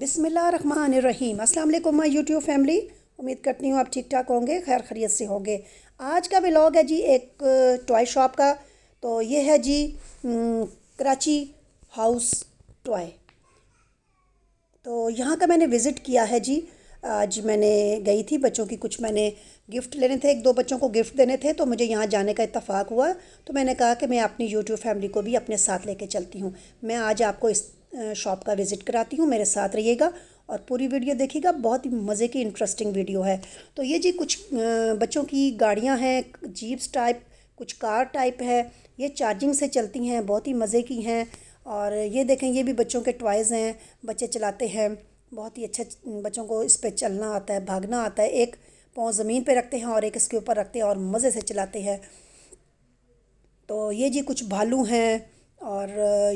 बिसमीम अल्लाम my YouTube family उम्मीद करती हूँ आप ठीक ठाक होंगे खैर खरीत से होंगे आज का व्लॉग है जी एक टॉय शॉप का तो ये है जी कराची हाउस टॉय तो यहाँ का मैंने विज़िट किया है जी आज मैंने गई थी बच्चों की कुछ मैंने गिफ्ट लेने थे एक दो बच्चों को गिफ्ट देने थे तो मुझे यहाँ जाने का इतफ़ाक हुआ तो मैंने कहा कि मैं अपनी यूट्यूब फैमिली को भी अपने साथ लेके चलती हूँ मैं आज आपको इस शॉप का विज़िट कराती हूँ मेरे साथ रहिएगा और पूरी वीडियो देखिएगा बहुत ही मज़े की इंटरेस्टिंग वीडियो है तो ये जी कुछ बच्चों की गाड़ियाँ हैं जीप्स टाइप कुछ कार टाइप है ये चार्जिंग से चलती हैं बहुत ही मज़े की हैं और ये देखें ये भी बच्चों के टॉयज़ हैं बच्चे चलाते हैं बहुत ही अच्छा बच्चों को इस पर चलना आता है भागना आता है एक पाँव ज़मीन पे रखते हैं और एक इसके ऊपर रखते हैं और मज़े से चलाते हैं तो ये जी कुछ भालू हैं और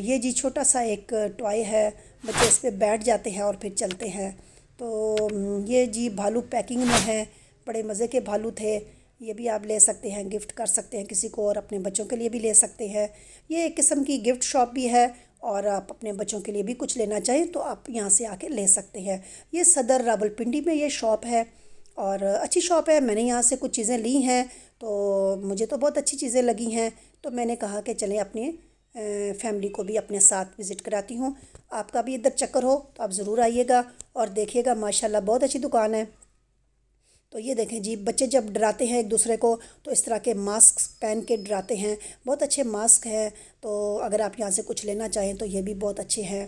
ये जी छोटा सा एक टॉय है बच्चे इस पर बैठ जाते हैं और फिर चलते हैं तो ये जी भालू पैकिंग में है बड़े मज़े के भालू थे ये भी आप ले सकते हैं गिफ्ट कर सकते हैं किसी को और अपने बच्चों के लिए भी ले सकते हैं ये एक किस्म की गिफ्ट शॉप भी है और आप अपने बच्चों के लिए भी कुछ लेना चाहें तो आप यहाँ से आके ले सकते हैं ये सदर रावलपिंडी में ये शॉप है और अच्छी शॉप है मैंने यहाँ से कुछ चीज़ें ली हैं तो मुझे तो बहुत अच्छी चीज़ें लगी हैं तो मैंने कहा कि चलें अपने फैमिली को भी अपने साथ विज़िट कराती हूँ आपका भी इधर चक्कर हो तो आप ज़रूर आइएगा और देखिएगा माशाल्लाह बहुत अच्छी दुकान है तो ये देखें जी बच्चे जब डराते हैं एक दूसरे को तो इस तरह के मास्क पहन के डराते हैं बहुत अच्छे मास्क हैं तो अगर आप यहाँ से कुछ लेना चाहें तो ये भी बहुत अच्छे हैं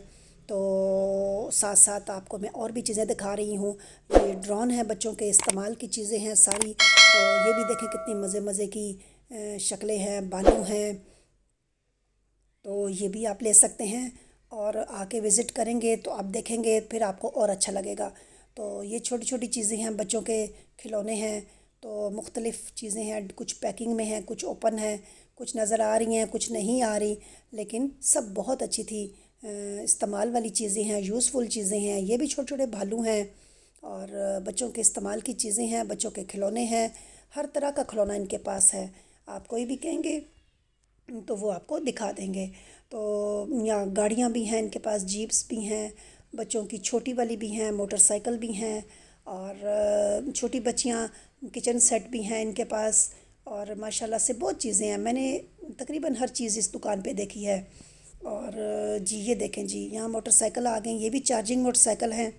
तो साथ साथ आपको मैं और भी चीज़ें दिखा रही हूँ ये ड्रोन है बच्चों के इस्तेमाल की चीज़ें हैं सारी तो ये भी देखें कितनी मज़े मज़े की शक्लें हैं बालू हैं तो ये भी आप ले सकते हैं और आके विज़िट करेंगे तो आप देखेंगे फिर आपको और अच्छा लगेगा तो ये छोटी छोटी चीज़ें हैं बच्चों के खिलौने हैं तो मुख्तलिफ़ चीज़ें हैं कुछ पैकिंग में हैं कुछ ओपन हैं कुछ नज़र आ रही हैं कुछ नहीं आ रही लेकिन सब बहुत अच्छी थी इस्तेमाल वाली चीज़ें हैं यूज़फुल चीज़ें हैं ये भी छोटे छोटे भालू हैं और बच्चों के इस्तेमाल की चीज़ें हैं बच्चों के खिलौने हैं हर तरह का खिलौना इनके पास है आप कोई भी कहेंगे तो वो आपको दिखा देंगे तो यहाँ गाड़ियाँ भी हैं इनके पास जीप्स भी हैं बच्चों की छोटी वाली भी हैं मोटरसाइकिल भी हैं और छोटी बच्चियाँ किचन सेट भी हैं इनके पास और माशाल्लाह से बहुत चीज़ें हैं मैंने तकरीबन हर चीज़ इस दुकान पे देखी है और जी ये देखें जी यहाँ मोटरसाइकिल आ गए ये भी चार्जिंग मोटरसाइकिल हैं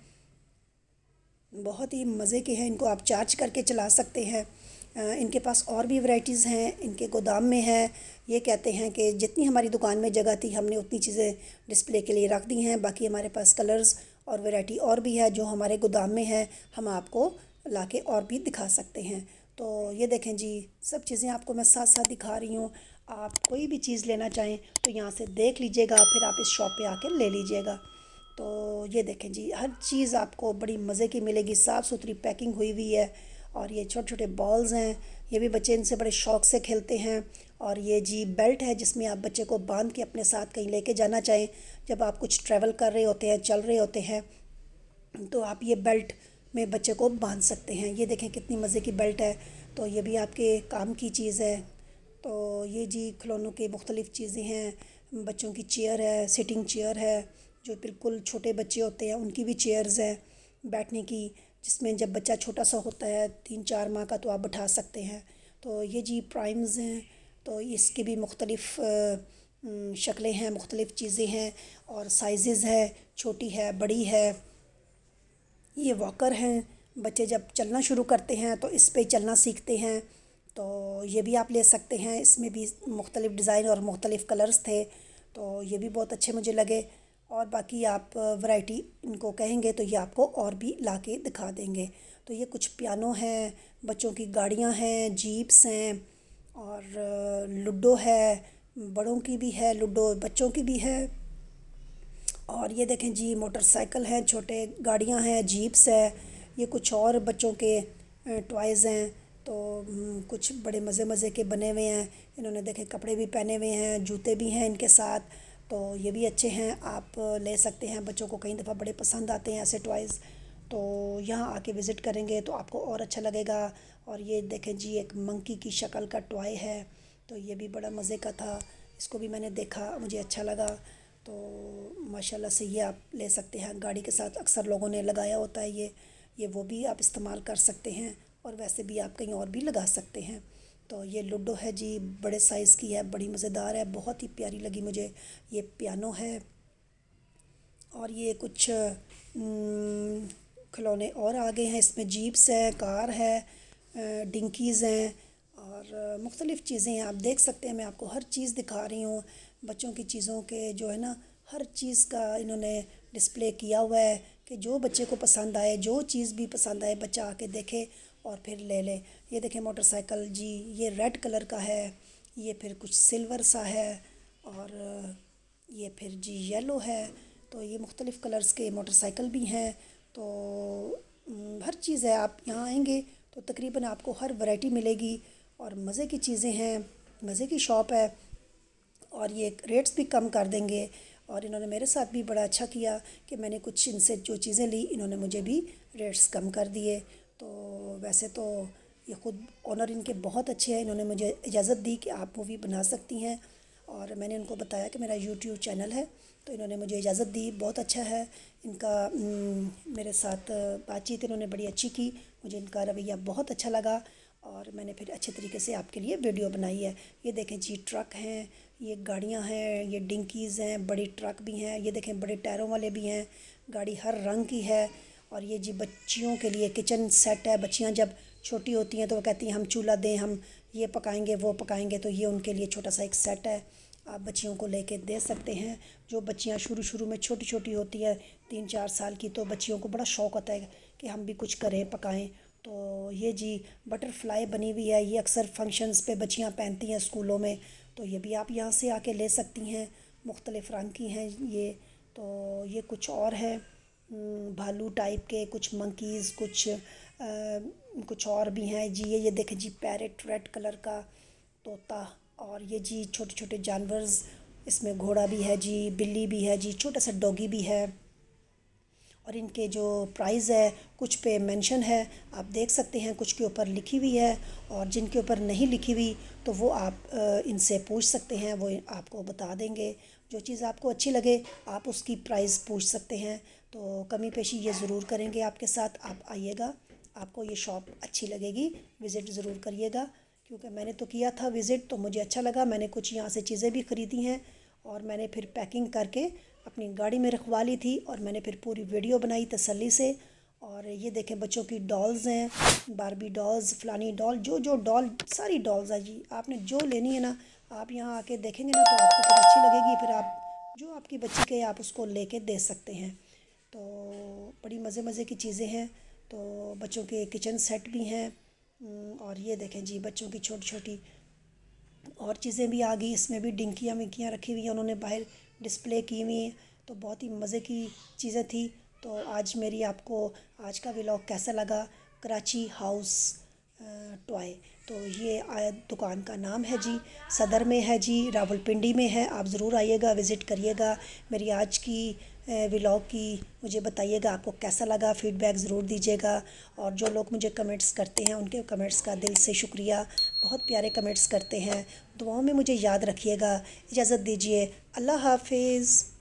बहुत ही मज़े के हैं इनको आप चार्ज करके चला सकते हैं इनके पास और भी वैराइटीज़ हैं इनके गोदाम में है ये कहते हैं कि जितनी हमारी दुकान में जगह थी हमने उतनी चीज़ें डिस्प्ले के लिए रख दी हैं बाकी हमारे पास कलर्स और वैरायटी और भी है जो हमारे गोदाम में है हम आपको ला के और भी दिखा सकते हैं तो ये देखें जी सब चीज़ें आपको मैं साथ साथ दिखा रही हूँ आप कोई भी चीज़ लेना चाहें तो यहाँ से देख लीजिएगा फिर आप इस शॉप पे आके ले लीजिएगा तो ये देखें जी हर चीज़ आपको बड़ी मज़े की मिलेगी साफ़ सुथरी पैकिंग हुई हुई है और ये छोटे छोटे बॉल्स हैं ये भी बच्चे इनसे बड़े शौक़ से खेलते हैं और ये जी बेल्ट है जिसमें आप बच्चे को बांध के अपने साथ कहीं लेके जाना चाहें जब आप कुछ ट्रैवल कर रहे होते हैं चल रहे होते हैं तो आप ये बेल्ट में बच्चे को बांध सकते हैं ये देखें कितनी मज़े की बेल्ट है तो ये भी आपके काम की चीज़ है तो ये जी खिलौनों की मुख्तलिफ़ चीज़ें हैं बच्चों की चेयर है सिटिंग चेयर है जो बिल्कुल छोटे बच्चे होते हैं उनकी भी चेयर्स हैं बैठने की जिसमें जब बच्चा छोटा सा होता है तीन चार माह का तो आप बैठा सकते हैं तो ये जी प्राइम्स हैं तो इसके भी मुख्तलिफ़ शक्लें हैं मुख्तलिफ़ चीज़ें हैं और साइज़ है छोटी है बड़ी है ये वॉकर हैं बच्चे जब चलना शुरू करते हैं तो इस पर चलना सीखते हैं तो ये भी आप ले सकते हैं इसमें भी मुख्तलिफ़ डिज़ाइन और मुख्तलिफ़ कलर्स थे तो ये भी बहुत अच्छे मुझे लगे और बाकी आप वैरायटी इनको कहेंगे तो ये आपको और भी ला के दिखा देंगे तो ये कुछ पियानो हैं बच्चों की गाड़ियाँ हैं जीप्स हैं और लूडो है बड़ों की भी है लूडो बच्चों की भी है और ये देखें जी मोटरसाइकिल हैं छोटे गाड़ियाँ हैं जीप्स है ये कुछ और बच्चों के टॉयज़ हैं तो कुछ बड़े मज़े मज़े के बने हुए हैं इन्होंने देखे कपड़े भी पहने हुए हैं जूते भी हैं इनके साथ तो ये भी अच्छे हैं आप ले सकते हैं बच्चों को कई दफ़ा बड़े पसंद आते हैं ऐसे टॉयज़ तो यहाँ आके विज़िट करेंगे तो आपको और अच्छा लगेगा और ये देखें जी एक मंकी की शक्ल का टॉय है तो ये भी बड़ा मज़े का था इसको भी मैंने देखा मुझे अच्छा लगा तो माशाल्लाह से ये आप ले सकते हैं गाड़ी के साथ अक्सर लोगों ने लगाया होता है ये ये वो भी आप इस्तेमाल कर सकते हैं और वैसे भी आप कहीं और भी लगा सकते हैं तो ये लूडो है जी बड़े साइज़ की है बड़ी मज़ेदार है बहुत ही प्यारी लगी मुझे ये पियानो है और ये कुछ खिलौने और आ गए हैं इसमें जीप्स हैं कार है डिंकीज़ हैं और मुख्तलिफ़ चीज़ें हैं आप देख सकते हैं मैं आपको हर चीज़ दिखा रही हूँ बच्चों की चीज़ों के जो है ना हर चीज़ का इन्होंने डिस्प्ले किया हुआ है कि जो बच्चे को पसंद आए जो चीज़ भी पसंद आए बच्चा आके देखे और फिर ले ले ये देखें मोटरसाइकिल जी ये रेड कलर का है ये फिर कुछ सिल्वर सा है और ये फिर जी येलो है तो ये मुख्तलिफ़ कलर्स के मोटरसाइकिल भी हैं तो हर चीज़ है आप यहाँ आएंगे तो तकरीबन आपको हर वैरायटी मिलेगी और मज़े की चीज़ें हैं मज़े की शॉप है और ये रेट्स भी कम कर देंगे और इन्होंने मेरे साथ भी बड़ा अच्छा किया कि मैंने कुछ इनसे जो चीज़ें ली इन्होंने मुझे भी रेट्स कम कर दिए तो वैसे तो ये ख़ुद ऑनर इनके बहुत अच्छे हैं इन्होंने मुझे इजाज़त दी कि आप मूवी बना सकती हैं और मैंने इनको बताया कि मेरा यूट्यूब चैनल है तो इन्होंने मुझे इजाज़त दी बहुत अच्छा है इनका मेरे साथ बातचीत इन्होंने बड़ी अच्छी की मुझे इनका रवैया बहुत अच्छा लगा और मैंने फिर अच्छे तरीके से आपके लिए वीडियो बनाई है ये देखें जी ट्रक हैं ये गाड़ियाँ हैं ये डिंकीज़ हैं बड़ी ट्रक भी हैं ये देखें बड़े टायरों वाले भी हैं गाड़ी हर रंग की है और ये जी बच्चियों के लिए किचन सेट है बच्चियाँ जब छोटी होती हैं तो वो कहती हैं हम चूल्हा दें हम ये पकाएंगे वो पकाएंगे तो ये उनके लिए छोटा सा एक सेट है आप बच्चियों को लेके दे सकते हैं जो बच्चियाँ शुरू शुरू में छोटी छोटी होती है तीन चार साल की तो बच्चियों को बड़ा शौक़ होता है कि हम भी कुछ करें पकाएं तो ये जी बटरफ्लाई बनी हुई है ये अक्सर फंक्शंस पे बच्चियाँ पहनती हैं स्कूलों में तो ये भी आप यहाँ से आके ले सकती हैं मुख्तलिफ़ रंग की हैं ये तो ये कुछ और है भालू टाइप के कुछ मंकीज़ कुछ आ, कुछ और भी हैं जी ये ये देखें जी पैरेट रेड कलर का तोता और ये जी छोटे छोटे जानवर इसमें घोड़ा भी है जी बिल्ली भी है जी छोटा सा डॉगी भी है और इनके जो प्राइस है कुछ पे मेंशन है आप देख सकते हैं कुछ के ऊपर लिखी हुई है और जिनके ऊपर नहीं लिखी हुई तो वो आप इनसे पूछ सकते हैं वो आपको बता देंगे जो चीज़ आपको अच्छी लगे आप उसकी प्राइस पूछ सकते हैं तो कमी पेशी ये ज़रूर करेंगे आपके साथ आप आइएगा आपको ये शॉप अच्छी लगेगी विज़िट ज़रूर करिएगा क्योंकि मैंने तो किया था विज़िट तो मुझे अच्छा लगा मैंने कुछ यहाँ से चीज़ें भी ख़रीदी हैं और मैंने फिर पैकिंग करके अपनी गाड़ी में रखवा ली थी और मैंने फिर पूरी वीडियो बनाई तसल्ली से और ये देखें बच्चों की डॉल्स हैं बारबी डॉल्स फ़लानी डॉल जो जो डॉल सारी डॉल्स है जी आपने जो लेनी है ना आप यहाँ आके देखेंगे ना तो आपको फिर अच्छी लगेगी फिर आप जो आपकी बच्ची के आप उसको ले कर दे सकते हैं तो बड़ी मज़े मज़े की चीज़ें हैं तो बच्चों के किचन सेट भी हैं और ये देखें जी बच्चों की छोटी छोटी और चीज़ें भी आ गई इसमें भी डिंकियाँ विंकियाँ रखी हुई हैं उन्होंने बाहर डिस्प्ले की हुई हैं तो बहुत ही मज़े की चीज़ें थी तो आज मेरी आपको आज का व्लॉग कैसा लगा कराची हाउस टॉय तो ये दुकान का नाम है जी सदर में है जी रावलपिंडी में है आप ज़रूर आइएगा विज़िट करिएगा मेरी आज की व्लॉग की मुझे बताइएगा आपको कैसा लगा फीडबैक ज़रूर दीजिएगा और जो लोग मुझे कमेंट्स करते हैं उनके कमेंट्स का दिल से शुक्रिया बहुत प्यारे कमेंट्स करते हैं दुआओं में मुझे याद रखिएगा इजाज़त दीजिए अल्लाह हाफिज़